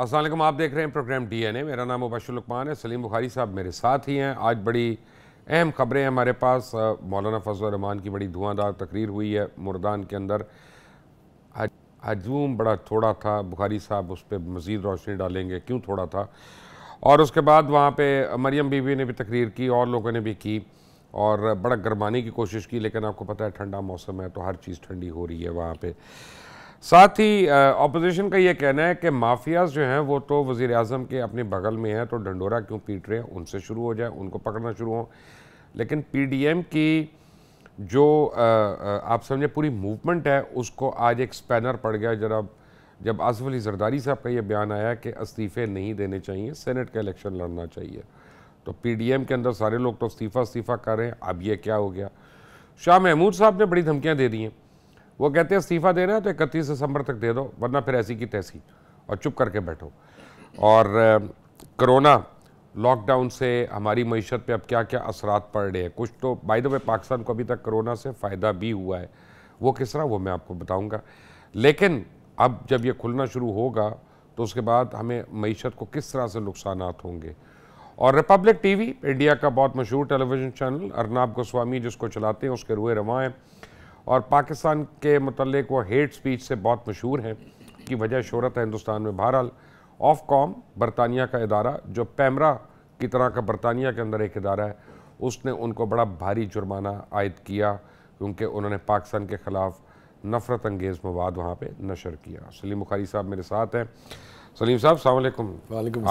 असलम आप देख रहे हैं प्रोग्राम डीएनए मेरा नाम मुबाशुलकमान है सलीम बुखारी साहब मेरे साथ ही हैं आज बड़ी अहम खबरें हैं हमारे पास मौलाना फजलरहमान की बड़ी धुआंधार तकरीर हुई है मुर्दान के अंदर हजूम बड़ा थोड़ा था बुखारी साहब उस पर मज़ीद रोशनी डालेंगे क्यों थोड़ा था और उसके बाद वहाँ पर मरियम बीवी ने भी तकरीर की और लोगों ने भी की और बड़ा गरमाने की कोशिश की लेकिन आपको पता है ठंडा मौसम है तो हर चीज़ ठंडी हो रही है वहाँ पर साथ ही अपोजिशन का ये कहना है कि माफियाज जो हैं वो तो वजीर अजम के अपने बगल में हैं तो डंडोरा क्यों पीट रहे हैं उनसे शुरू हो जाए उनको पकड़ना शुरू हो लेकिन पी डी एम की जो आ, आप समझे पूरी मूवमेंट है उसको आज एक स्पैनर पड़ गया जरा जब आसफ अली जरदारी साहब का ये बयान आया कि इस्तीफ़े नहीं देने चाहिए सेनेट का इलेक्शन लड़ना चाहिए तो पी डी एम के अंदर सारे लोग तो इस्तीफ़ा इस्तीफ़ा कर रहे हैं अब ये क्या हो गया शाह महमूद साहब ने बड़ी धमकियाँ दे दी हैं वो कहते हैं इस्तीफ़ा देना है तो इकतीस दिसंबर तक दे दो वरना फिर ऐसी की तैसी और चुप करके बैठो और कोरोना लॉकडाउन से हमारी मीशत पे अब क्या क्या असरात पड़ रहे हैं कुछ तो बाई द पाकिस्तान को अभी तक कोरोना से फ़ायदा भी हुआ है वो किस तरह वो मैं आपको बताऊंगा लेकिन अब जब ये खुलना शुरू होगा तो उसके बाद हमें मीशत को किस तरह से नुकसान होंगे और रिपब्लिक टीवी इंडिया का बहुत मशहूर टेलीविज़न चैनल अर्नाब गोस्वामी जिसको चलाते हैं उसके रुए रवाएँ और पाकिस्तान के मतलब वो हेट स्पीच से बहुत मशहूर हैं की वजह शहरत है हिंदुस्तान में बहरहाल ऑफ कॉम बरतानिया का इदारा जो पैमरा की तरह का बरतानिया के अंदर एक इदारा है उसने उनको बड़ा भारी जुर्माना आयद किया क्योंकि उन्होंने पाकिस्तान के ख़िलाफ़ नफ़रत अंगेज़ मवाद वहाँ पर नशर किया सलीम बुखारी साहब मेरे साथ हैं सलीम साहब सलामकुम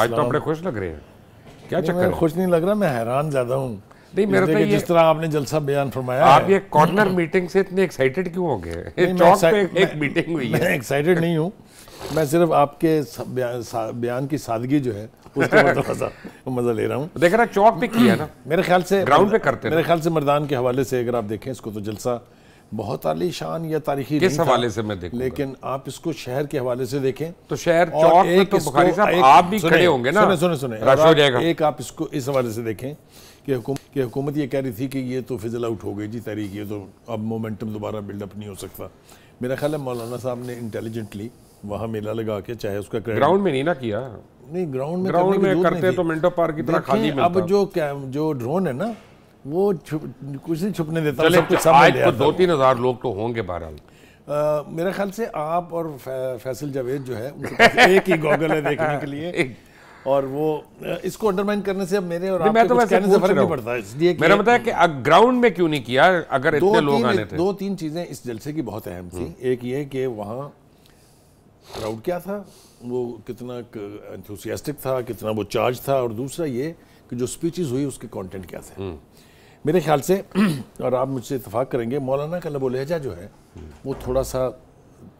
आज तो बड़े खुश लग रहे हैं क्या चक्कर खुश नहीं लग रहा मैं हैरान ज़्यादा हूँ नहीं मेरा तो जिस तरह आपने जलसा बयान फरमाया आप ये कॉर्नर मीटिंग से इतने एक्साइटेड क्यों हो गए एक मीटिंग हुई है एक्साइटेड नहीं हूँ मैं सिर्फ आपके बयान की सादगी जो है उसका मजा ले रहा हूँ देख रहा चौक पे किया ना मेरे ख्याल से ग्राउंड पे करते मेरे ख्याल से मरदान के हवाले से अगर आप देखें इसको तो जलसा बहुत अली शान या तारीखी किस हवाले से मैं देखूं लेकिन आप इसको शहर के हवाले से देखें तो शहर चौक में तो बुखारी साहब आप भी खड़े होंगे ना सुने सुने सुने रश हो जाएगा एक आप इसको इस हवाले से देखें कि कि हुकूमत ये कह रही थी कि ये तो फिजल आउट हो गई जी तारीख ये तो अब मोमेंटम दोबारा बिल्डअप नहीं हो सकता मेरा ख्याल है मौलाना साहब ने इंटेलिजेंटली वहाँ मेला लगा के चाहे उसका ग्राउंड में नहीं ना किया नहीं ग्राउंड में ग्राउंड में करते तो मिंटो पार्क इतना खाली मिलता अब जो जो ड्रोन है ना वो छुप कुछ नहीं छुपने देता चले, सब कुछ आज तो दो तीन हज़ार लोग तो होंगे बहरहाल मेरे ख्याल से आप और फैसल जावेद जो है एक ही गॉगल है देखने के लिए और वो इसको अंडरमाइन करने से अब मेरे और आपके तो कुछ कहने से फर्क नहीं पड़ता इसलिए मेरा मतलब है कि ग्राउंड में क्यों नहीं किया अगर इतने लोग आने थे दो तीन चीजें इस जलसे की बहुत अहम थी हम्म। एक ये कि वहाँ क्राउड क्या था वो कितना एंथुसियास्टिक था कितना वो चार्ज था और दूसरा ये कि जो स्पीचेस हुई उसके कंटेंट क्या थे हम्म। मेरे ख्याल से और आप मुझसे इतफाक़ करेंगे मौलाना का लबोलहजा जो है वो थोड़ा सा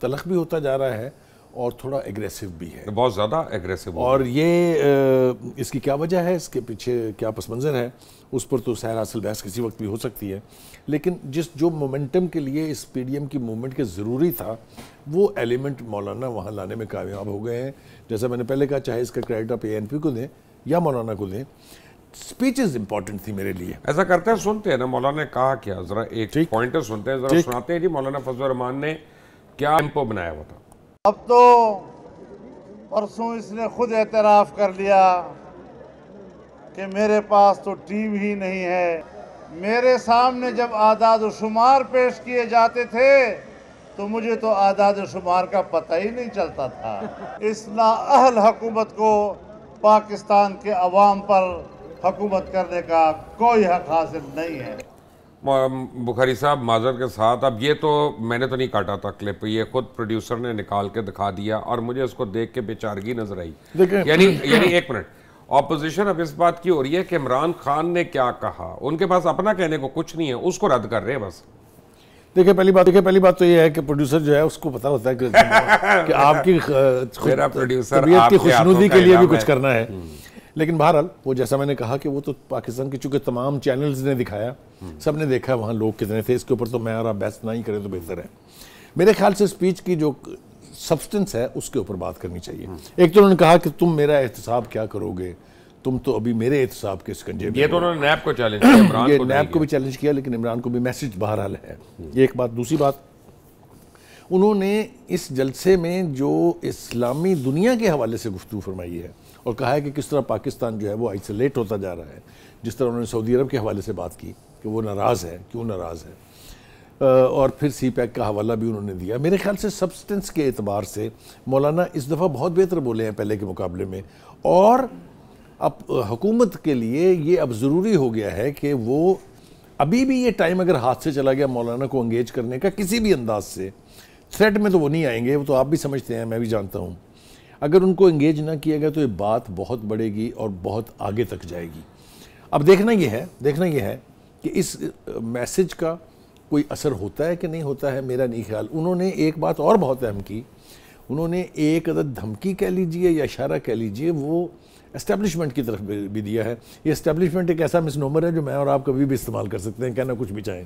तलख भी होता जा रहा है और थोड़ा एग्रेसिव भी है बहुत ज़्यादा एग्रेसिव और ये इसकी क्या वजह है इसके पीछे क्या पस मंज़र है उस पर तो सैर हासिल बहस किसी वक्त भी हो सकती है लेकिन जिस जो मोमेंटम के लिए इस एम की मूवमेंट के ज़रूरी था वो एलिमेंट मौलाना वहाँ लाने में कामयाब हो गए हैं जैसा मैंने पहले कहा चाहे इसका क्रेडिट आप ए को दें या मौलाना को दें स्पीच इज इंपॉर्टेंट थी मेरे लिए ऐसा करते हैं सुनते हैं ना मौलाना ने कहा क्या जरा एक पॉइंट सुनते हैं जरा सुनाते हैं जी मौलाना फजल रहमान ने क्या टेम्पो बनाया हुआ था अब तो परसों इसने खुद एतराफ़ कर लिया कि मेरे पास तो टीम ही नहीं है मेरे सामने जब आदाद शुमार पेश किए जाते थे तो मुझे तो आदाद शुमार का पता ही नहीं चलता था इस नाअहल हकूमत को पाकिस्तान के अवाम पर हकूमत करने का कोई हक हासिल नहीं है बुखारी साहब माजर के साथ अब ये तो मैंने तो नहीं काटा था क्लिप ये खुद प्रोड्यूसर ने निकाल के दिखा दिया और मुझे उसको देख के बेचारगी नजर आई यानी यानी एक मिनट ऑपोजिशन अब इस बात की हो रही है कि इमरान खान ने क्या कहा उनके पास अपना कहने को कुछ नहीं है उसको रद्द कर रहे हैं बस देखिए पहली बात देखिए पहली बात तो ये है कि प्रोड्यूसर जो है उसको पता होता है कि, कि आपकी प्रोड्यूसर आपकी खुशनुदी के लिए भी कुछ करना है हम्म। लेकिन बहरहाल वो जैसा मैंने कहा कि वो तो पाकिस्तान के चूंकि तमाम चैनल्स ने दिखाया सब ने देखा वहाँ लोग कितने थे इसके ऊपर तो मैं और आप बहस ना ही करें तो बेहतर है मेरे ख्याल से स्पीच की जो सब्सटेंस है उसके ऊपर बात करनी चाहिए एक तो उन्होंने कहा कि तुम मेरा एहतसाब क्या करोगे तुम तो अभी मेरे एहतसाब के सिकंजे ये तो उन्होंने नैब को चैलेंज किया ये नैब को भी चैलेंज किया लेकिन इमरान को भी मैसेज बहरहाल है ये एक बात दूसरी बात उन्होंने इस जलसे में जो इस्लामी दुनिया के हवाले से गुफ्तु फरमाई है और कहा है कि किस तरह पाकिस्तान जो है वो आइसोलेट होता जा रहा है जिस तरह उन्होंने सऊदी अरब के हवाले से बात की कि वो नाराज़ है क्यों नाराज़ है और फिर सी पैक का हवाला भी उन्होंने दिया मेरे ख्याल से सब्सटेंस के अतबार से मौलाना इस दफ़ा बहुत बेहतर बोले हैं पहले के मुकाबले में और अब हुकूमत के लिए ये अब ज़रूरी हो गया है कि वो अभी भी ये टाइम अगर हाथ से चला गया मौलाना को अंगेज करने का किसी भी अंदाज से थ्रेट में तो वो नहीं आएंगे वो तो आप भी समझते हैं मैं भी जानता हूँ अगर उनको इंगेज ना किया गया तो ये बात बहुत बढ़ेगी और बहुत आगे तक जाएगी अब देखना ये है देखना ये है कि इस मैसेज का कोई असर होता है कि नहीं होता है मेरा नहीं ख्याल उन्होंने एक बात और बहुत अहम की उन्होंने एक अदर धमकी कह लीजिए या इशारा कह लीजिए वो एस्टेब्लिशमेंट की तरफ भी दिया है ये इस्टेब्लिशमेंट एक ऐसा मिसनोमर है जो मैं और आप कभी भी इस्तेमाल कर सकते हैं कहना कुछ भी चाहें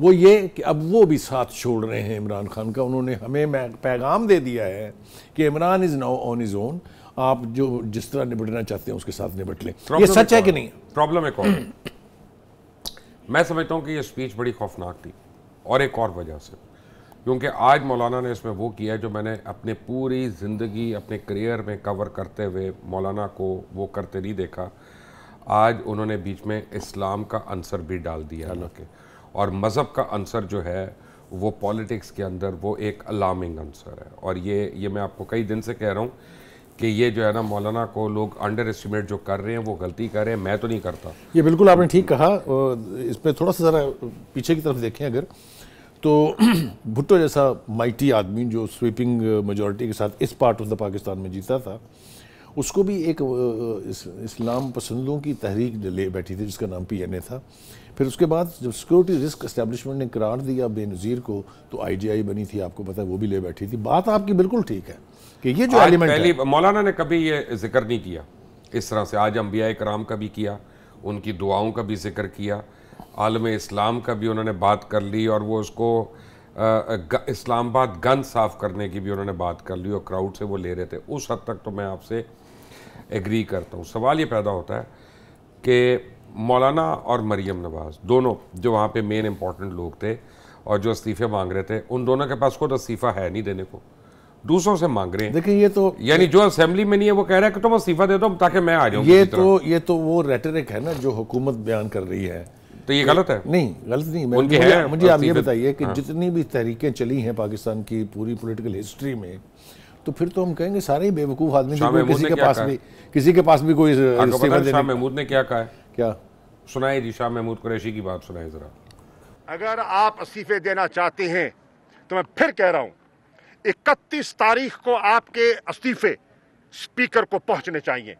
वो ये कि अब वो भी साथ छोड़ रहे हैं इमरान खान का उन्होंने हमें पैगाम दे दिया है कि Imran is now on is own आप जो जिस तरह निपटना चाहते हैं उसके साथ निपट लें ये सच है कि नहीं प्रॉब्लम एक और मैं समझता हूँ कि ये स्पीच बड़ी खौफनाक थी और एक और वजह से क्योंकि आज मौलाना ने इसमें वो किया जो मैंने अपने पूरी ज़िंदगी अपने करियर में कवर करते हुए मौलाना को वो करते नहीं देखा आज उन्होंने बीच में इस्लाम का अंसर भी डाल दिया हालांकि और मज़हब का अंसर जो है वो पॉलिटिक्स के अंदर वो एक अलार्मिंग आंसर है और ये ये मैं आपको कई दिन से कह रहा हूँ कि ये जो है ना मौलाना को लोग अंडर एस्टिमेट जो कर रहे हैं वो गलती कर रहे हैं मैं तो नहीं करता ये बिल्कुल आपने ठीक कहा इस पर थोड़ा सा ज़रा पीछे की तरफ देखें अगर तो भुट्टो जैसा माइटी आदमी जो स्वीपिंग मेजोरिटी uh, के साथ इस पार्ट ऑफ द पाकिस्तान में जीता था उसको भी एक uh, uh, इस, इस्लाम पसंदों की तहरीक ले बैठी थी जिसका नाम पी एन ए था फिर उसके बाद जब सिक्योरिटी रिस्क इस्टेब्लिशमेंट ने करार दिया बेनज़ीर को तो आई जी आई बनी थी आपको पता है वो भी ले बैठी थी बात आपकी बिल्कुल ठीक है कि ये जो एलिमेंट पहली मौलाना ने कभी ये जिक्र नहीं किया इस तरह से आज अम्बिया कराम का भी किया उनकी दुआओं का भी जिक्र किया आलम इस्लाम का भी उन्होंने बात कर ली और वो उसको इस्लामाबाद गन साफ़ करने की भी उन्होंने बात कर ली और क्राउड से वो ले रहे थे उस हद तक तो मैं आपसे एग्री करता हूँ सवाल ये पैदा होता है कि मौलाना और मरीम नवाज़ दोनों जो वहाँ पे मेन इम्पॉर्टेंट लोग थे और जो इस्तीफ़े मांग रहे थे उन दोनों के पास खुद इस्तीफ़ा है नहीं देने को दूसरों से मांग रहे हैं देखिए ये तो यानी जो असेंबली में नहीं है वो कह रहा है कि तुम तो इस्तीफ़ा दे दो ताकि मैं आ जाऊँ ये तो ये तो वो रेटरिक है ना जो हुकूमत बयान कर रही है तो ये गलत है नहीं गलत नहीं मैं मुझे, मुझे आप ये बताइए कि हाँ। जितनी भी तहरीकें चली हैं पाकिस्तान की पूरी पॉलिटिकल हिस्ट्री में तो फिर तो हम कहेंगे सारे बेवकूफ आदमी किसी के पास भी किसी के पास भी कोई शाह महमूद ने क्या कहा क्या सुनाए जी शाह महमूद कुरैशी की बात सुनाए जरा अगर आप इस्तीफे देना चाहते हैं तो मैं फिर कह रहा हूँ इकतीस तारीख को आपके इस्तीफे स्पीकर को पहुंचने चाहिए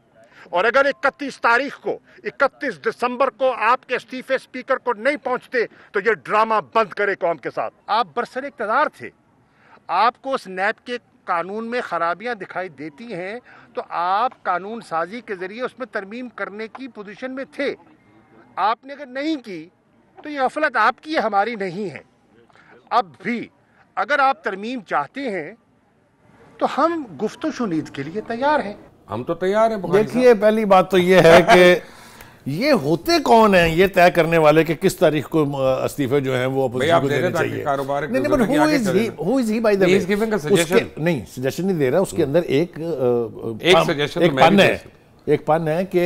और अगर 31 तारीख को 31 दिसंबर को आपके इस्तीफे स्पीकर को नहीं पहुंचते तो ये ड्रामा बंद करे कौम के साथ आप बरसर इकतदार थे आपको उस नैब के कानून में खराबियां दिखाई देती हैं तो आप कानून साजी के ज़रिए उसमें तरमीम करने की पोजीशन में थे आपने अगर नहीं की तो ये गफलत आपकी है हमारी नहीं है अब भी अगर आप तरमीम चाहते हैं तो हम गुफ्त शुनीद के लिए तैयार हैं हम तो तैयार हैं देखिए पहली बात तो ये है कि ये होते कौन है ये तय करने वाले कि किस तारीख को इस्तीफे जो है वो अपोजिशन को देने चाहिए नहीं सजेशन नहीं दे रहा उसके hmm. अंदर एक एक पन तो है एक पन है कि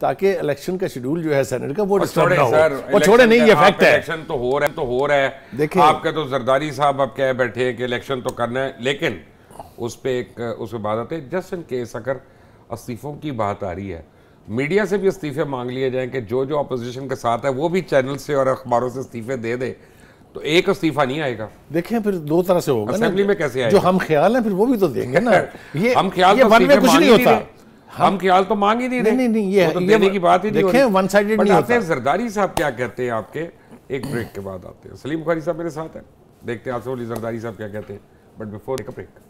ताकि इलेक्शन का शेड्यूल जो है सेनेट का वो डिस्टर्ब ना हो और छोड़े नहीं ये फैक्ट है इलेक्शन तो हो रहा है तो हो रहा है देखिए आपके तो जरदारी साहब अब कह बैठे हैं कि इलेक्शन तो करना है लेकिन उस पर एक उस पर बात आते जस्ट इन केस अगर इस्तीफ़ों की बात आ रही है मीडिया से भी इस्तीफ़े मांग लिए जाएं कि जो जो अपोजिशन के साथ है वो भी चैनल से और अखबारों से इस्तीफ़े दे दे तो एक इस्तीफा नहीं आएगा देखें फिर दो तरह से होगा असेंबली में कैसे आएगा जो हम ख्याल है फिर वो भी तो देंगे ना ये हम ख्याल ये तो मन में कुछ नहीं होता हम, हम ख्याल तो मांग ही नहीं रहे नहीं नहीं ये तो देने की बात ही देखें वन साइडेड नहीं होता जरदारी साहब क्या कहते हैं आपके एक ब्रेक के बाद आते हैं सलीम बुखारी साहब मेरे साथ है देखते हैं आसफ अली जरदारी साहब क्या कहते हैं बट बिफोर ब्रेक